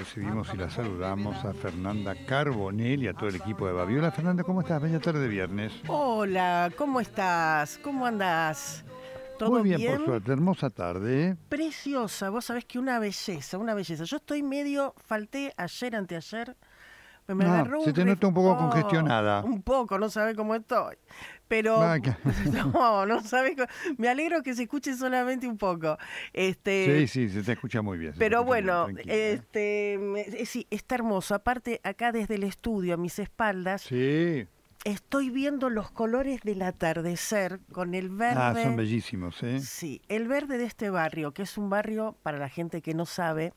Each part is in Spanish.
recibimos y la saludamos a Fernanda Carbonell y a todo el equipo de Baviola. Fernanda, ¿cómo estás? Bella tarde de viernes. Hola, ¿cómo estás? ¿Cómo andas? ¿Todo Muy bien, bien, por suerte, hermosa tarde. Preciosa, vos sabés que una belleza, una belleza. Yo estoy medio, falté ayer, anteayer, se te nota un poco congestionada. Un poco, no sabe cómo estoy. Pero no, no sabes. Me alegro que se escuche solamente un poco. Este, sí, sí, se te escucha muy bien. Pero bueno, ¿eh? este, eh, sí, está hermoso. Aparte, acá desde el estudio, a mis espaldas, estoy viendo los colores del atardecer con el verde. Ah, son bellísimos, ¿eh? Sí, el verde de este barrio, que es un barrio, para la gente que no sabe,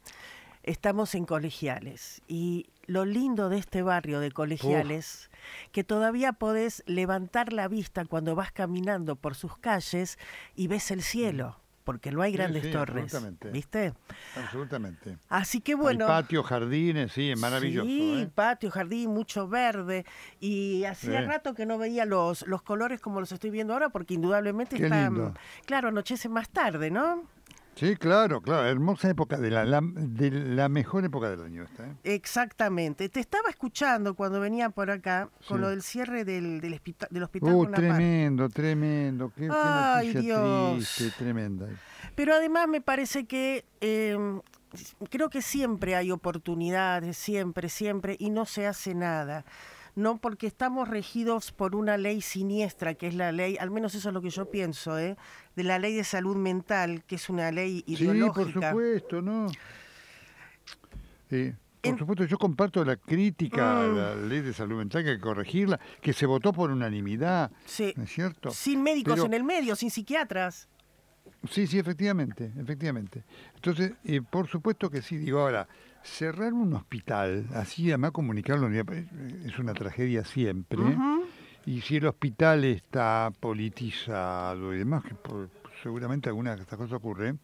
estamos en Colegiales y lo lindo de este barrio de Colegiales, que todavía podés levantar la vista cuando vas caminando por sus calles y ves el cielo. Mm. Porque no hay grandes torres. Absolutamente. ¿Viste? Absolutamente. Así que bueno. patio, jardines, sí, es maravilloso. Sí, ¿eh? patio, jardín, mucho verde. Y hacía rato que no veía los, los colores como los estoy viendo ahora, porque indudablemente están. Claro, anochece más tarde, ¿no? Sí, claro, claro, hermosa época, de la, de la mejor época del año ¿eh? Exactamente, te estaba escuchando cuando venía por acá con lo del cierre del, del, hospital, del hospital. Uh, tremendo, tremendo, qué, Ay, Dios. tremenda. Pero además me parece que em, creo que siempre hay oportunidades, siempre, siempre, y no se hace nada. ¿no? Porque estamos regidos por una ley siniestra, que es la ley, al menos eso es lo que yo pienso, ¿eh? De la ley de salud mental, que es una ley ideológica. Sí, por supuesto, ¿no? Por supuesto, yo comparto la crítica a mm. la ley de salud mental, que hay que corregirla, que se votó por unanimidad, sí. ¿no es cierto? Sin médicos en el medio, sin psiquiatras. Sí, sí, efectivamente, efectivamente. Entonces, eh, por supuesto que sí, digo ahora, cerrar un hospital, así además comunicarlo pues, es una tragedia siempre. Y si el hospital está politizado y demás, que seguramente alguna de estas cosas ocurre,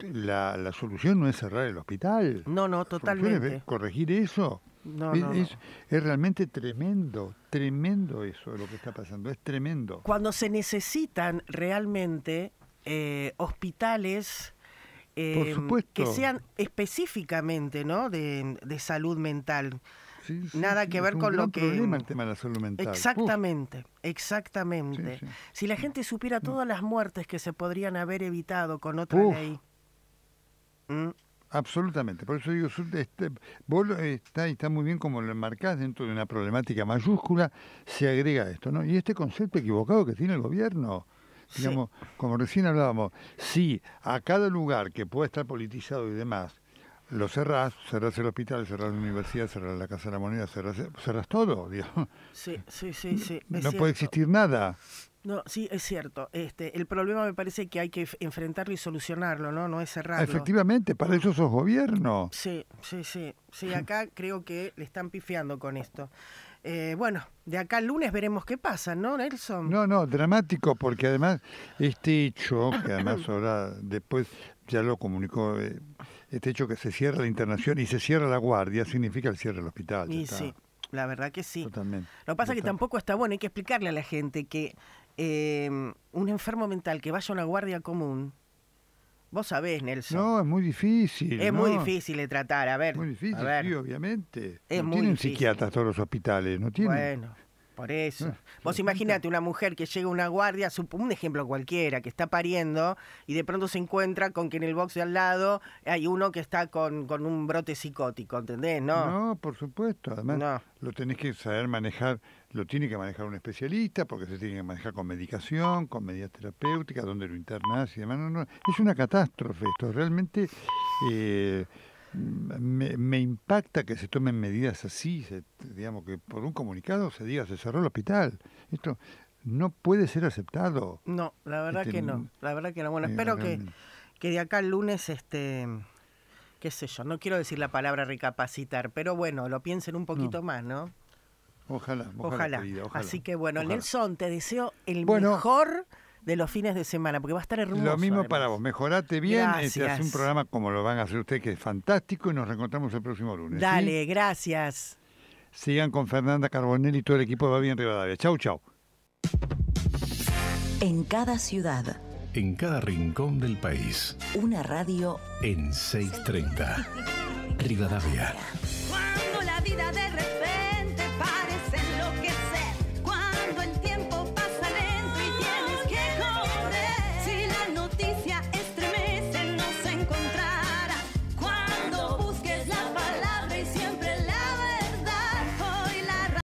la, la, solución no es cerrar el hospital. No, no, totalmente. corregir eso. No, es, no, Es, realmente tremendo, tremendo eso lo que está pasando, es tremendo. Cuando se necesitan realmente eh, hospitales Em, que sean específicamente ¿no? de, salud mental. Nada que ver con lo que... problema salud mental. Exactamente, exactamente. Si la gente supiera todas las muertes que se podrían haber evitado con otra ley. ¿Mm? Absolutamente, por eso digo, este, vos está, está muy bien como lo enmarcás dentro de una problemática mayúscula, se agrega esto, ¿no? Y este concepto equivocado que tiene el gobierno, Digamos, como recién hablábamos, si a cada lugar que pueda estar politizado y demás, lo cerrás, cerrás el hospital, cerrás la universidad, cerrás la Casa de la Moneda, cerrás, todo, Sí, sí, sí, No puede existir nada. No, sí, es cierto. Este, el problema me parece que hay que enfrentarlo y solucionarlo, ¿no? No es cerrarlo. Efectivamente, para eso sos gobierno. Sí, sí, sí. Sí, acá creo que le están pifiando con esto. Eh, bueno, de acá al lunes veremos qué pasa, ¿no, Nelson? No, no, dramático, porque además este hecho, que además ahora después ya lo comunicó, eh, este hecho que se cierra la internación y se cierra la guardia, significa el cierre del hospital. Y sí, la verdad que sí. Totalmente. Lo que pasa es que tampoco está bueno, hay que explicarle a la gente que eh, un enfermo mental que vaya a una guardia común Vos sabés, Nelson. No, es muy difícil. Es muy difícil de tratar, a ver. Muy difícil, sí, obviamente. Es tienen psiquiatras todos los hospitales, no tienen. Bueno. Por eso. Ah, Vos imagínate una mujer que llega a una guardia, un ejemplo cualquiera, que está pariendo y de pronto se encuentra con que en el box de al lado hay uno que está con, con un brote psicótico, ¿entendés? No, no por supuesto. Además, lo tenés que saber manejar, lo tiene que manejar un especialista porque se tiene que manejar con medicación, con medidas terapéuticas, donde lo internás y demás. No, Es una catástrofe esto, realmente. Eh, me, impacta que se tomen medidas así, digamos que por un comunicado se diga se cerró el hospital. Esto no puede ser aceptado. No, la verdad este, que no, mm, la verdad que no. Bueno, eh, espero que, que de acá el lunes este qué sé yo, no quiero decir la palabra recapacitar, pero bueno, lo piensen un poquito más, ¿no? Ojalá, ojalá, Así que bueno, Nelson, te deseo el mejor de los fines de semana, porque va a estar hermoso. Lo mismo para vos, mejorate bien, se este, hace un programa como lo van a hacer ustedes, que es fantástico, y nos reencontramos el próximo lunes. Dale, gracias. Sigan con Fernanda Carbonelli y todo el equipo de bien en Rivadavia. Chau, chau. En cada ciudad. En cada rincón del país. Una radio. En 630. Rivadavia. Cuando la vida de